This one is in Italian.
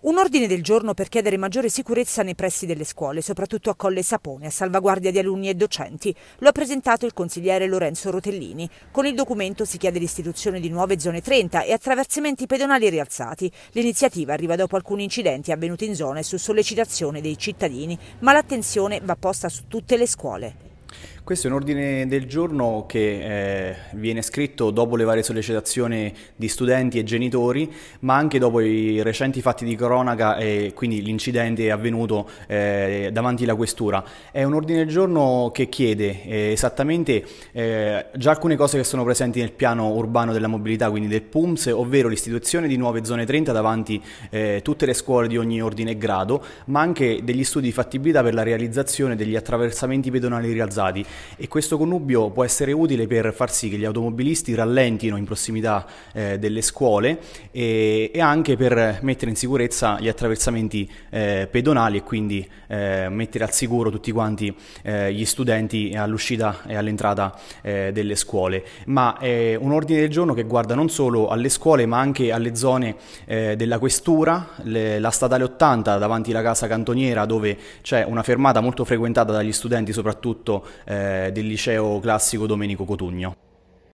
Un ordine del giorno per chiedere maggiore sicurezza nei pressi delle scuole, soprattutto a Colle Sapone, a salvaguardia di alunni e docenti. Lo ha presentato il consigliere Lorenzo Rotellini. Con il documento si chiede l'istituzione di nuove zone 30 e attraversamenti pedonali rialzati. L'iniziativa arriva dopo alcuni incidenti avvenuti in zone su sollecitazione dei cittadini, ma l'attenzione va posta su tutte le scuole. Questo è un ordine del giorno che eh, viene scritto dopo le varie sollecitazioni di studenti e genitori, ma anche dopo i recenti fatti di cronaca e quindi l'incidente avvenuto eh, davanti alla questura. È un ordine del giorno che chiede eh, esattamente eh, già alcune cose che sono presenti nel piano urbano della mobilità, quindi del PUMS, ovvero l'istituzione di nuove zone 30 davanti eh, tutte le scuole di ogni ordine e grado, ma anche degli studi di fattibilità per la realizzazione degli attraversamenti pedonali rialzati e questo connubio può essere utile per far sì che gli automobilisti rallentino in prossimità eh, delle scuole e, e, anche per mettere in sicurezza gli attraversamenti eh, pedonali e quindi eh, mettere al sicuro tutti quanti eh, gli studenti all'uscita e all'entrata eh, delle scuole. Ma è eh, un ordine del giorno che guarda non solo alle scuole ma anche alle zone della questura, le, la statale 80 davanti alla casa cantoniera dove c'è una fermata molto frequentata dagli studenti soprattutto eh, del liceo classico Domenico Cotugno.